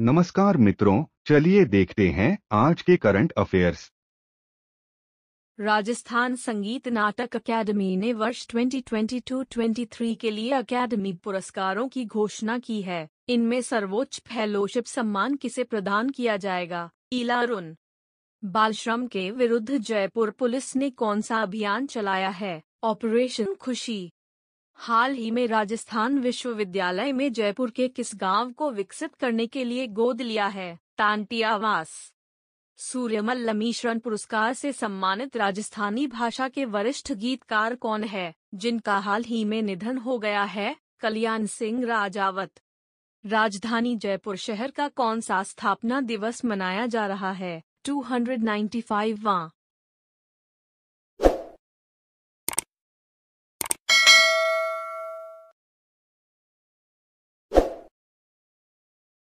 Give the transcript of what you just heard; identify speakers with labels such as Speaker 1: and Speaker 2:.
Speaker 1: नमस्कार मित्रों चलिए देखते हैं आज के करंट अफेयर्स
Speaker 2: राजस्थान संगीत नाटक अकादमी ने वर्ष 2022-23 के लिए अकादमी पुरस्कारों की घोषणा की है इनमें सर्वोच्च फेलोशिप सम्मान किसे प्रदान किया जाएगा इलारुन बालश्रम के विरुद्ध जयपुर पुलिस ने कौन सा अभियान चलाया है ऑपरेशन खुशी हाल ही में राजस्थान विश्वविद्यालय में जयपुर के किस गांव को विकसित करने के लिए गोद लिया है तांटियावास सूर्यमल मिश्रण पुरस्कार से सम्मानित राजस्थानी भाषा के वरिष्ठ गीतकार कौन है जिनका हाल ही में निधन हो गया है कल्याण सिंह राजावत राजधानी जयपुर शहर का कौन सा स्थापना दिवस मनाया जा रहा है टू हंड्रेड नाइन्टी फाइव वाँ